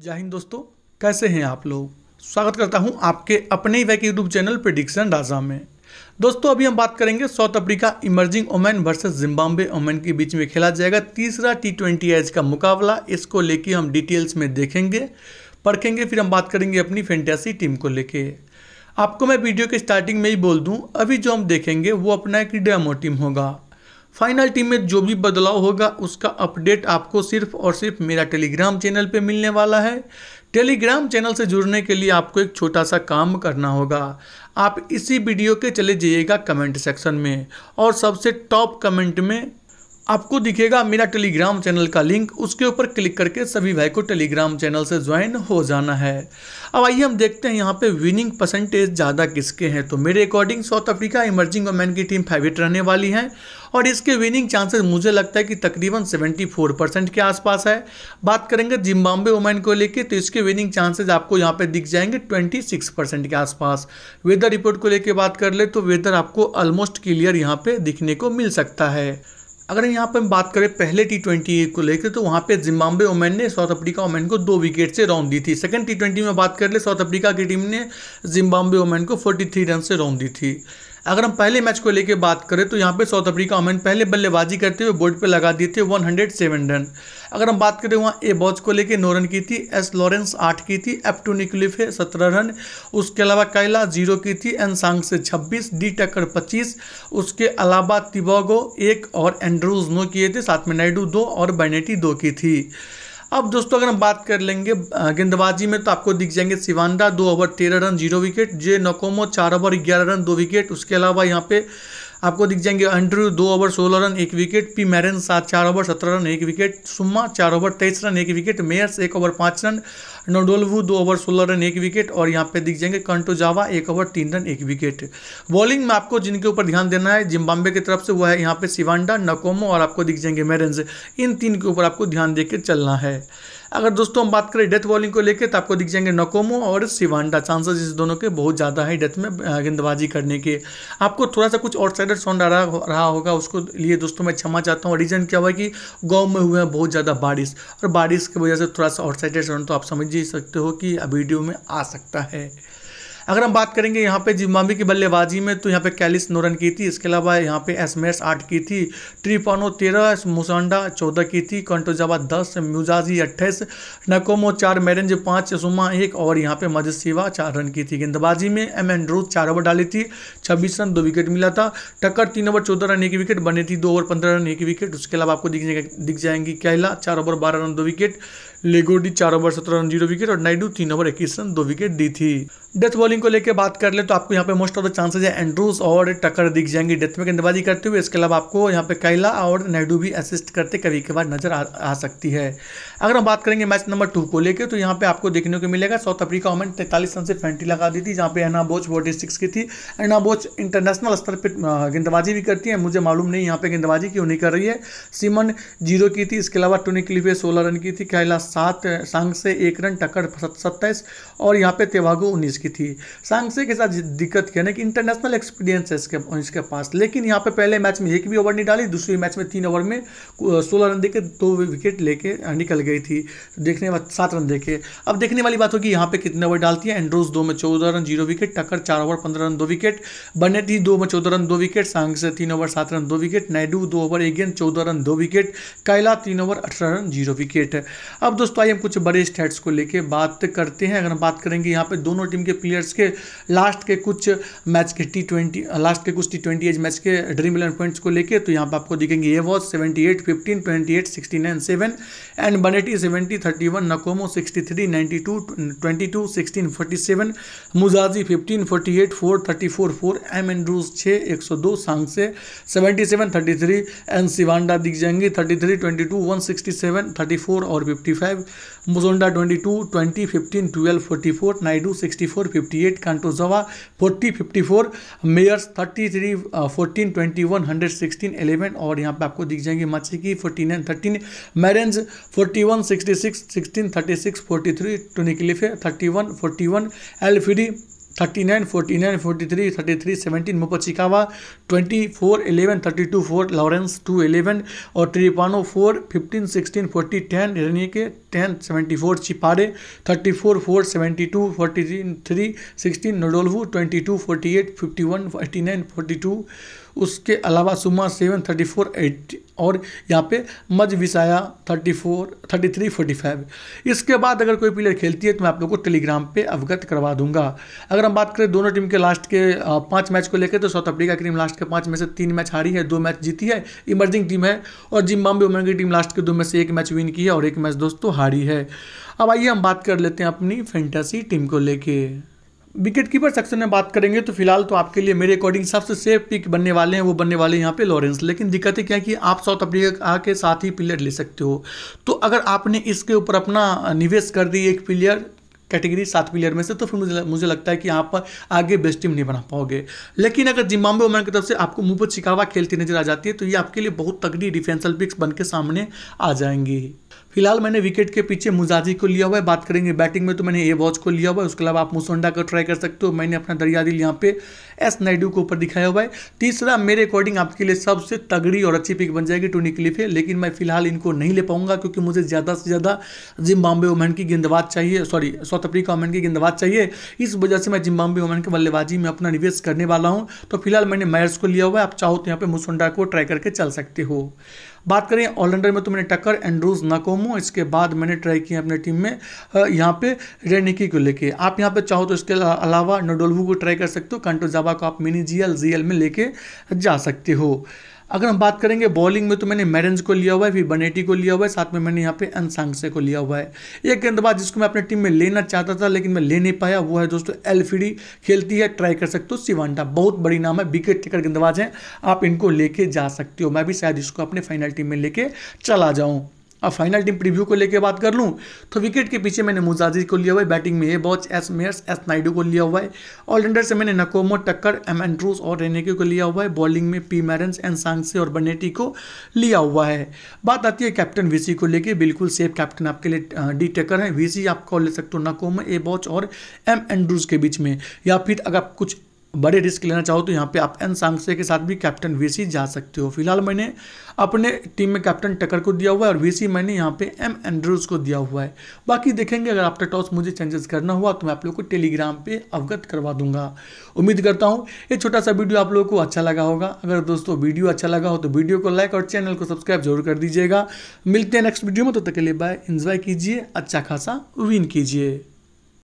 जय हिंद दोस्तों कैसे हैं आप लोग स्वागत करता हूं आपके अपने ही वैक यूट्यूब चैनल प्रिडिक्शन राजा में दोस्तों अभी हम बात करेंगे South Africa emerging women versus Zimbabwe women के बीच में खेला जाएगा तीसरा टी ट्वेंटी एज का मुकाबला इसको लेके हम डिटेल्स में देखेंगे परखेंगे फिर हम बात करेंगे अपनी फैंटेसी टीम को लेके आपको मैं वीडियो के स्टार्टिंग में ही बोल दूँ अभी जो हम देखेंगे वो अपना एक डेमो टीम होगा फाइनल टीम में जो भी बदलाव होगा उसका अपडेट आपको सिर्फ और सिर्फ मेरा टेलीग्राम चैनल पे मिलने वाला है टेलीग्राम चैनल से जुड़ने के लिए आपको एक छोटा सा काम करना होगा आप इसी वीडियो के चले जाइएगा कमेंट सेक्शन में और सबसे टॉप कमेंट में आपको दिखेगा मेरा टेलीग्राम चैनल का लिंक उसके ऊपर क्लिक करके सभी भाई को टेलीग्राम चैनल से ज्वाइन हो जाना है अब आइए हम देखते हैं यहाँ पे विनिंग परसेंटेज ज़्यादा किसके हैं तो मेरे according South Africa emerging women की टीम फेवरेट रहने वाली है और इसके विनिंग चांसेस मुझे लगता है कि तकरीबन सेवेंटी परसेंट के आसपास है बात करेंगे जिम्बाब्वे वुमेन को लेकर तो इसके विनिंग चांसेज आपको यहाँ पर दिख जाएंगे ट्वेंटी परसेंट के आसपास वेदर रिपोर्ट को लेकर बात कर ले तो वेदर आपको ऑलमोस्ट क्लियर यहाँ पर दिखने को मिल सकता है अगर यहाँ पर हम बात करें पहले टी ट्वेंटी को लेकर तो वहाँ पे जिम्बाब्वे ओमैन ने साउथ अफ्रीका ओमैन को दो विकेट से राउंड दी थी सेकंड टी ट्वेंटी में बात कर ले साउथ अफ्रीका की टीम ने जिम्बाब्वे ओमैन को 43 रन से राउंड दी थी अगर हम पहले मैच को लेकर बात करें तो यहाँ पे साउथ अफ्रीका अमेन पहले बल्लेबाजी करते हुए बोर्ड पे लगा दिए थे 107 रन अगर हम बात करें वहाँ ए बॉच को लेकर नौ रन की थी एस लॉरेंस आठ की थी एप्टू निकलिफ है सत्रह रन उसके अलावा कैला जीरो की थी एनसांग से छब्बीस डी टक्कर पच्चीस उसके अलावा तिबोगो एक और एंड्रूज नौ किए थे साथ में नायडू दो और बैनेटी दो की थी अब दोस्तों अगर हम बात कर लेंगे गेंदबाजी में तो आपको दिख जाएंगे सिवानडा दो ओवर तेरह run zero wicket J Nkomo चार ओवर ग्यारह रन दो विकेट उसके अलावा यहाँ पे आपको दिख जाएंगे एंड्रू दो ओवर सोलह रन एक विकेट पी मैरन सात चार ओवर सत्रह रन एक विकेट सुम्मा चार ओवर तेईस रन एक विकेट मेयर्स एक ओवर पाँच रन नोडोलवू दो ओवर सोलह रन एक विकेट और यहाँ पे दिख जाएंगे कंटो जावा एक ओवर तीन रन एक विकेट बॉलिंग में आपको जिनके ऊपर ध्यान देना है जिम्बाब्वे की तरफ से वो है यहाँ पे सिवांडा नकोमो और आपको दिख जाएंगे मेरेंज इन तीन के ऊपर आपको ध्यान दे चलना है अगर दोस्तों हम बात करें डेथ बॉलिंग को लेकर तो आपको दिख जाएंगे नकोमो और सिवांडा चांसेस इस दोनों के बहुत ज़्यादा है डेथ में गेंदबाजी करने के आपको थोड़ा सा कुछ आउटसाइडर साउंड आ रहा होगा उसको लिए दोस्तों मैं क्षमा चाहता हूँ रीज़न क्या हुआ कि गाँव में हुए हैं बहुत ज़्यादा बारिश और बारिश की वजह से थोड़ा सा आउटसाइडर साउंड तो आप समझ जी सकते हो कि वीडियो में आ सकता है अगर हम बात करेंगे यहाँ पे जिम्बाब्वे की बल्लेबाजी में तो यहाँ पे कैलिस नौ रन की थी इसके अलावा यहाँ पे एसमेस आठ की थी ट्रिपानो तेरह मुसांडा चौदह की थी कंटोजाबा दस म्यूजाजी अट्ठाईस नकोमो चार मेरेंज पाँच सुमा एक और यहाँ पे मजद मजसिवा चार रन की थी गेंदबाजी में एम एंड्रूज चार ओवर डाली थी छब्बीस रन दो विकेट मिला था टक्कर तीन ओवर चौदह रन एक विकेट बने थी दो ओवर पंद्रह रन एक विकेट उसके अलावा आपको दिख जाएंगी कैला चार ओवर बारह रन दो विकेट लेगोडी चार ओवर सत्रह रन जीरो विकेट और नाइडू तीन ओवर इक्कीस रन दो विकेट दी थी डेथ बॉलिंग को लेकर बात कर ले तो आपको यहाँ पे मोस्ट ऑफ द चांसेस है एंड्रूस और टक्कर दिख जाएंगे डेथ में गेंदबाजी करते हुए इसके अलावा आपको यहाँ पे कैला और नायडू भी असिस्ट करते कभी कभार नजर आ, आ सकती है अगर हम बात करेंगे मैच नंबर टू को लेकर तो यहाँ पे आपको देखने को मिलेगा साउथ अफ्रीका ओमन तैतालीस रन से फेंटी लगा दी थी जहाँ पे एनाबोच फोर्टी सिक्स की थी एनाबोच इंटरनेशनल स्तर पर गेंदबाजी भी करती है मुझे मालूम नहीं यहाँ पे गेंदबाजी क्यों नहीं कर रही है सीमन जीरो की थी इसके अलावा टूनिक लिफे सोलह रन की थी कैलाश सात सांगसे एक रन टक्कर सत्ताईस और यहाँ पे तेवागो उन्नीस की थी सांगसे के साथ दिक्कत क्या ना कि इंटरनेशनल एक्सपीरियंस है इसके इसके पास लेकिन यहाँ पे पहले मैच में एक भी ओवर नहीं डाली दूसरी मैच में तीन ओवर में सोलह रन देके दो विकेट लेके निकल गई थी तो देखने के बाद सात रन देखे अब देखने वाली बात होगी यहाँ पे कितने ओवर डालती है एंड्रोज दो में चौदह रन जीरो विकेट टक्कर चार ओवर पंद्रह रन दो विकेट बनेट ही दो में चौदह रन दो विकेट सांग से तीन ओवर सात रन दो विकेट नायडू दो ओवर एक गेंद चौदह रन दो विकेट कायला तीन ओवर अठारह रन जीरो विकेट अब दोस्तों आइए हम कुछ बड़े स्टेट्स को लेके बात करते हैं अगर हम बात करेंगे यहाँ पे दोनों टीम के प्लेयर्स के लास्ट के कुछ मैच के टी ट्वेंटी लास्ट के कुछ टी ट्वेंटी एज मैच के ड्रीम इलेवन पॉइंट्स को लेके तो यहाँ पे आपको दिखेंगे ये was seventy eight fifteen twenty eight sixty nine seven and one eighty seventy thirty one Nkomo sixty three ninety two twenty two sixteen forty seven Mujaji fifteen forty eight four thirty four four M Andrews छः एक सौ दो सांग से seventy seven thirty three and Sibanda दिख जाएंगे thirty three twenty two one sixty seven thirty four और fifty five five Musonda twenty two twenty fifteen twelve forty four Naidu sixty four fifty eight कांटोजवा forty fifty four Mayers thirty three fourteen twenty one hundred sixteen eleven और यहाँ पे आपको दिख जाएंगे की forty nine thirteen Marange forty one sixty six sixteen thirty six forty three टोनिकलिफे thirty one forty one एलफिडी thirty nine forty nine forty three thirty three seventeen Mupachikwa twenty four eleven thirty two four Lawrence two eleven और Tiripano four fifteen sixteen forty ten हिरनी के ten seventy four Chipare thirty four four seventy two forty three three sixteen Ndlovu twenty two forty eight fifty one forty nine forty two उसके अलावा सुमा seven thirty four eight और यहाँ पे Mazvishaya thirty four thirty three forty five इसके बाद अगर कोई प्लेयर खेलती है तो मैं आप लोग को टेलीग्राम पे अवगत करवा दूंगा अगर अगर हम बात करें दोनों टीम के लास्ट के पांच मैच को लेकर तो साउथ अफ्रीका की टीम लास्ट के पांच में से तीन मैच हारी है दो मैच जीती है इमर्जिंग टीम है और जिम्बाब्वे ओमन की टीम लास्ट के दो में से एक मैच विन की है और एक मैच दोस्तों हारी है अब आइए हम बात कर लेते हैं अपनी फैंटासी टीम को लेके विकेट कीपर सेक्शन में बात करेंगे तो फिलहाल तो आपके लिए मेरे अकॉर्डिंग सबसे सेफ पिक बनने वाले हैं वो बनने वाले हैं यहाँ पे लॉरेंस लेकिन दिक्कत है क्या कि आप साउथ अफ्रीका के साथ ही प्लेयर ले सकते हो तो अगर आपने इसके ऊपर अपना निवेश कर दी एक प्लेयर कैटेगरी सात प्लेयर में से तो फिर मुझे मुझे लगता है कि यहाँ पर आगे बेस्ट टीम नहीं बना पाओगे लेकिन अगर जिम्बाब्वे वुमेन की तरफ से आपको मुंह पर छिकावा खेलती नजर आ जाती है तो ये आपके लिए बहुत तगड़ी डिफेंसल पिक्स बन के सामने आ जाएंगी फिलहाल मैंने विकेट के पीछे मुजाजी को लिया हुआ है बात करेंगे बैटिंग में तो मैंने ए वॉच को लिया हुआ है उसके अलावा आप मुसोंडा को ट्राई कर सकते हो मैंने अपना दरिया दिल यहाँ पे एस नायडू के ऊपर दिखाया हुआ है तीसरा मेरे अकॉर्डिंग आपके लिए सबसे तगड़ी और अच्छी पिक बन जाएगी टू निकलिफ है लेकिन मैं फिलहाल इनको नहीं ले पाऊंगा क्योंकि मुझे ज़्यादा से ज़्यादा जिम्बाबे वुमन की गेंदबाज चाहिए सॉरी साउथ अफ्रीका वुमन की गेंदबाज चाहिए इस वजह से मैं जिम्बाबे वुमन के बल्लेबाजी में अपना निवेश करने वाला हूँ तो फिलहाल मैंने मैर्स को लिया हुआ है आप चाहो तो यहाँ पर मुसोंडा को ट्राई करके चल सकते हो बात करें ऑलराउंडर में तो मैंने टक्कर एंड्रूज नाकोमो इसके बाद मैंने ट्राई किया अपने टीम में यहाँ पे रेनिकी को लेके आप यहाँ पे चाहो तो इसके अलावा नडोलवू को ट्राई कर सकते हो कंटो जावा को आप मिनी जी एल में लेके जा सकते हो अगर हम बात करेंगे बॉलिंग में तो मैंने मैरेंज को लिया हुआ है फिर बनेटी को लिया हुआ है साथ में मैंने यहाँ पे अनसांगसे को लिया हुआ है एक गेंदबाज जिसको मैं अपने टीम में लेना चाहता था लेकिन मैं ले नहीं पाया वो है दोस्तों एल खेलती है ट्राई कर सकते हो सिवांटा बहुत बड़ी नाम है विकेट टेकर गेंदबाज हैं आप इनको लेके जा सकते हो मैं भी शायद इसको अपने फाइनल टीम में लेके चला जाऊँ अब फाइनल टीम प्रीव्यू को लेकर बात कर लूँ तो विकेट के पीछे मैंने मुजाजी को लिया हुआ है बैटिंग में A Bosch S Mayers S Naidu को लिया हुआ है ऑलराउंडर से मैंने नकोमो टक्कर एम एंड्रूस और रेनेके को लिया हुआ है बॉलिंग में पी मैरन्स एन सांगसे और बनेटी को लिया हुआ है बात आती है कैप्टन वीसी को लेकर बिल्कुल सेफ कैप्टन आपके लिए डी टेकर है वीसी आप कॉल ले सकते हो नकोमो ए बॉच और एम एंड्रूज के बीच में या फिर अगर कुछ बड़े रिस्क लेना चाहो तो यहाँ पे आप एन सांगसे के साथ भी कैप्टन वीसी जा सकते हो फिलहाल मैंने अपने टीम में कैप्टन टकर को दिया हुआ है और वीसी मैंने यहाँ पे एम एंड्रूज को दिया हुआ है बाकी देखेंगे अगर आफ्टर टॉस मुझे चेंजेस करना हुआ तो मैं आप लोग को टेलीग्राम पे अवगत करवा दूंगा उम्मीद करता हूँ ये छोटा सा वीडियो आप लोगों को अच्छा लगा होगा अगर दोस्तों वीडियो अच्छा लगा हो तो वीडियो को लाइक और चैनल को सब्सक्राइब जरूर कर दीजिएगा मिलते हैं नेक्स्ट वीडियो में तो तक के लिए बाय इन्जॉय कीजिए अच्छा खासा विन कीजिए